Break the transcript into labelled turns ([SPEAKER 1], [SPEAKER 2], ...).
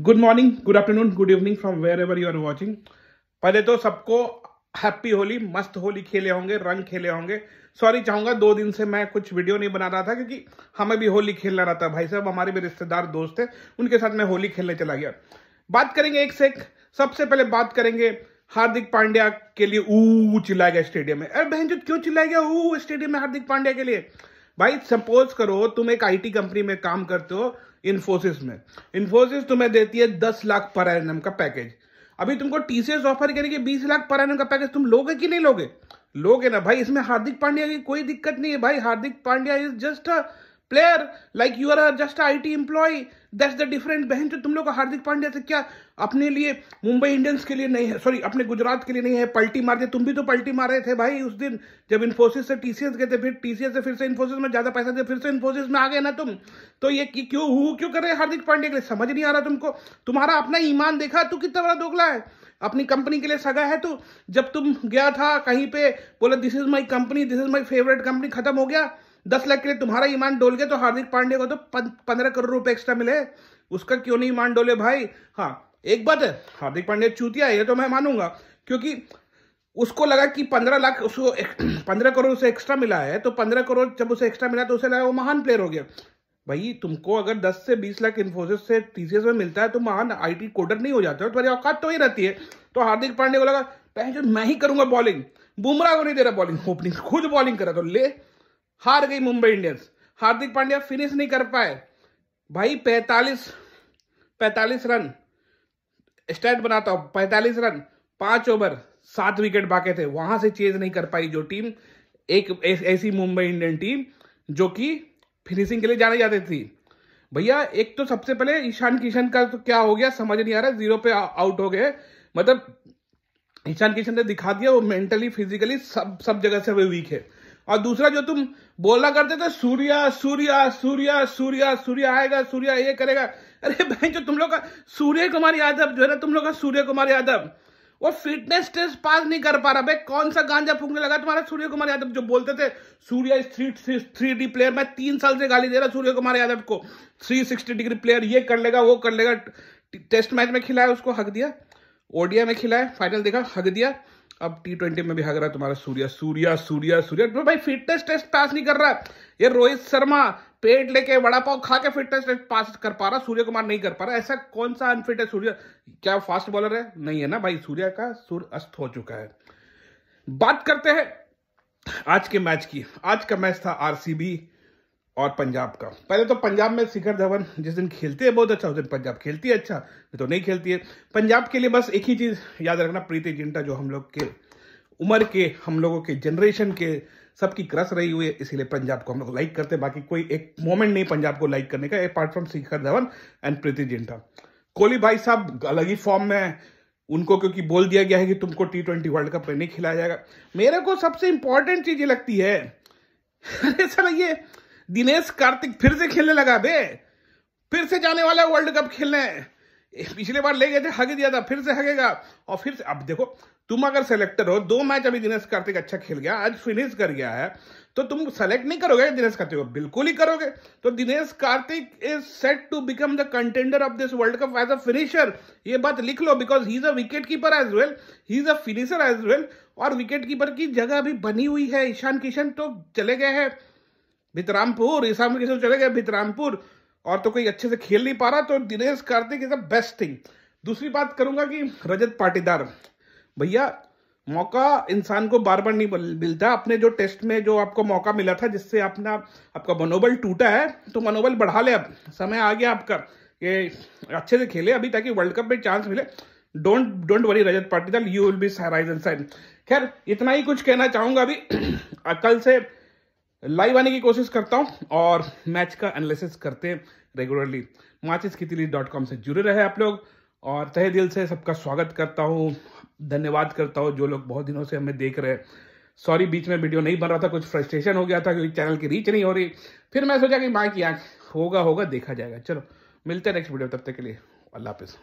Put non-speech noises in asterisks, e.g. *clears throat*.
[SPEAKER 1] good morning good afternoon good evening from wherever you are watching पहले तो सबको happy Holi मस्त होली खेले होंगे रंग खेले होंगे सॉरी चाहूंगा दो दिन से मैं कुछ वीडियो नहीं बना रहा था क्योंकि हमें भी होली खेलना रहा था भाई साहब हमारे भी रिश्तेदार दोस्त थे उनके साथ मैं होली खेलने चला गया बात करेंगे एक से एक सबसे पहले बात करेंगे हार्दिक पांड्या के लिए ऊ चिल्लाया गया स्टेडियम में अरे बहन जो क्यों चिल्लाया गया ऊ स्टेडियम में हार्दिक पांड्या के लिए भाई सपोज करो तुम एक आईटी कंपनी में काम करते हो इन्फोसिस में इन्फोसिस तुम्हें देती है दस लाख पर एन का पैकेज अभी तुमको टीसीएस ऑफर करेंगे बीस लाख पर एन का पैकेज तुम लोगे कि नहीं लोगे लोगे ना भाई इसमें हार्दिक पांड्या की कोई दिक्कत नहीं है भाई Hardik Pandya is just a player like you are just I T employee that's the different बहन जो तुम लोग हार्दिक पांड्या से क्या अपने लिए मुंबई इंडियंस के लिए नहीं है सॉरी अपने गुजरात के लिए नहीं है पल्टी मार तुम भी तो पल्टी मार रहे थे भाई उस दिन जब इन्फोसिस से टीसीएस गए थे फिर टीसीएस से फिर से इन्फोसिस में ज्यादा पैसा दिया फिर से इन्फोसिस में आ गए ना तुम तो ये क्यों हु क्यों कर रहे हार्दिक पांड्या के लिए समझ नहीं आ रहा तुमको तुम्हारा अपना ईमान देखा तू कितना बड़ा दोगला है अपनी कंपनी के लिए सगा है तो जब तुम गया था कहीं पे बोला this is my company this is my favourite company खत्म हो गया दस लाख के लिए तुम्हारा ईमान डोल गया तो हार्दिक पांडे को तो पंद्रह करोड़ रुपए एक्स्ट्रा मिले उसका क्यों नहीं ईमान डोले भाई हाँ एक बात है हार्दिक पांडे चूतिया ये तो मैं मानूंगा क्योंकि उसको लगा कि पंद्रह लाख उसको पंद्रह करोड़ उसे एक्स्ट्रा मिला है तो पंद्रह करोड़ जब उसे एक्स्ट्रा मिला तो उसे लगा वो महान प्लेयर हो गया भाई तुमको अगर 10 से 20 लाख इन्फोसिस से टीसीएस में मिलता है तो महान आईटी कोडर नहीं हो जाता है तुम्हारी औकात तो ही रहती है तो हार्दिक पांडे को लगा पहले मैं ही करूंगा बॉलिंग बुमराह को नहीं दे रहा बॉलिंग ओपनिंग खुद बॉलिंग करा तो ले हार गई मुंबई इंडियंस हार्दिक पांड्या फिनिश नहीं कर पाए भाई 45 45 रन स्टैट बनाता हूं पैंतालीस रन पांच ओवर सात विकेट बाकी थे वहां से चेज नहीं कर पाई जो टीम एक ऐसी मुंबई इंडियन टीम जो कि फिनिशिंग के लिए जाने जाती थी भैया एक तो सबसे पहले ईशान किशन का तो क्या हो गया समझ नहीं आ रहा जीरो पे आउट हो गए मतलब ईशान किशन ने दिखा दिया वो मेंटली फिजिकली सब सब जगह से वे वीक है और दूसरा जो तुम बोला करते थे सूर्या सूर्या सूर्या सूर्या सूर्य आएगा सूर्य ये करेगा अरे भाई जो तुम लोग का सूर्य कुमार यादव जो है ना तुम लोग का सूर्य कुमार यादव वो फिटनेस टेस्ट पास नहीं कर पा रहा भाई कौन सा गांजा फूकने लगा तुम्हारा सूर्य कुमार यादव जो बोलते थे Surya three three D player मैं तीन साल से गाली दे रहा सूर्य कुमार यादव को थ्री सिक्सटी डिग्री प्लेयर ये कर लेगा वो कर लेगा टेस्ट मैच में खिलाया उसको हक दिया ओडिया में खिलाया फाइनल देखा हक दिया अब टी ट्वेंटी में भी भाग रहा है तुम्हारा सूर्या सूर्या सूर्या सूर्या तो भाई फिटनेस टेस्ट पास नहीं कर रहा ये रोहित शर्मा पेट लेके वड़ा पाव खा के फिटनेस टेस्ट पास कर पा रहा सूर्य कुमार नहीं कर पा रहा ऐसा कौन सा अनफिट है सूर्य क्या फास्ट बॉलर है नहीं है ना भाई सूर्य का सूर्य अस्त हो चुका है बात करते हैं आज के मैच की आज का मैच था आरसीबी और पंजाब का पहले तो पंजाब में शिखर धवन जिस दिन खेलते हैं बहुत अच्छा उस दिन पंजाब खेलती है अच्छा नहीं तो नहीं खेलती है पंजाब के लिए बस एक ही चीज़ याद रखना प्रीति जिंटा जो हम लोग के उम्र के हम लोगों के जनरेशन के सबकी क्रस रही हुई है इसीलिए पंजाब को हम लोग लाइक करते हैं बाकी कोई एक मोमेंट नहीं पंजाब को लाइक करने का apart from Shikhar Dhawan and Preity Zinta Kohli भाई साहब अलग ही फॉर्म में है उनको क्योंकि बोल दिया गया है कि तुमको टी ट्वेंटी वर्ल्ड कप में नहीं खिलाया जाएगा मेरे को सबसे इंपॉर्टेंट चीज़ ये लगती है ऐसा *laughs* लगी दिनेश कार्तिक फिर से खेलने लगा बे फिर से जाने वाला है वर्ल्ड कप खेलने पिछले बार ले गए थे हगे दिया था फिर से हगेगा और फिर से अब देखो तुम अगर सेलेक्टर हो दो मैच अभी दिनेश कार्तिक अच्छा खेल गया आज फिनिश कर गया है तो तुम सेलेक्ट नहीं करोगे दिनेश कार्तिक को बिल्कुल ही करोगे तो Dinesh Karthik is set to become the contender of this world cup as a finisher ये बात लिख लो because he is a wicket keeper as well he is a finisher as well और विकेट कीपर की जगह भी बनी हुई है ईशान किशन तो चले गए हैं भितरामपुर ईसा अमीर के चले गए भितरामपुर और तो कोई अच्छे से खेल नहीं पा रहा तो Dinesh Karthik is the best thing दूसरी बात करूंगा कि रजत पाटीदार भैया मौका इंसान को बार बार नहीं मिलता अपने जो टेस्ट में जो आपको मौका मिला था जिससे अपना आपका मनोबल टूटा है तो मनोबल बढ़ा ले अब समय आ गया आपका ये अच्छे से खेले अभी ताकि वर्ल्ड कप में चांस मिले don't don't worry Rajat Patidar you will be rise and खैर इतना ही कुछ कहना चाहूंगा अभी *clears throat* कल से लाइव आने की कोशिश करता हूँ और मैच का एनालिसिस करते रेगुलरली माचिस की तिली डॉट कॉम से जुड़े रहे आप लोग और तहे दिल से सबका स्वागत करता हूँ धन्यवाद करता हूँ जो लोग बहुत दिनों से हमें देख रहे हैं सॉरी बीच में वीडियो नहीं बन रहा था कुछ फ्रस्ट्रेशन हो गया था क्योंकि चैनल की रीच नहीं हो रही फिर मैं सोचा कि माँ की आँख होगा होगा देखा जाएगा चलो मिलते हैं नेक्स्ट वीडियो तब तक के लिए अल्लाह हाफिज़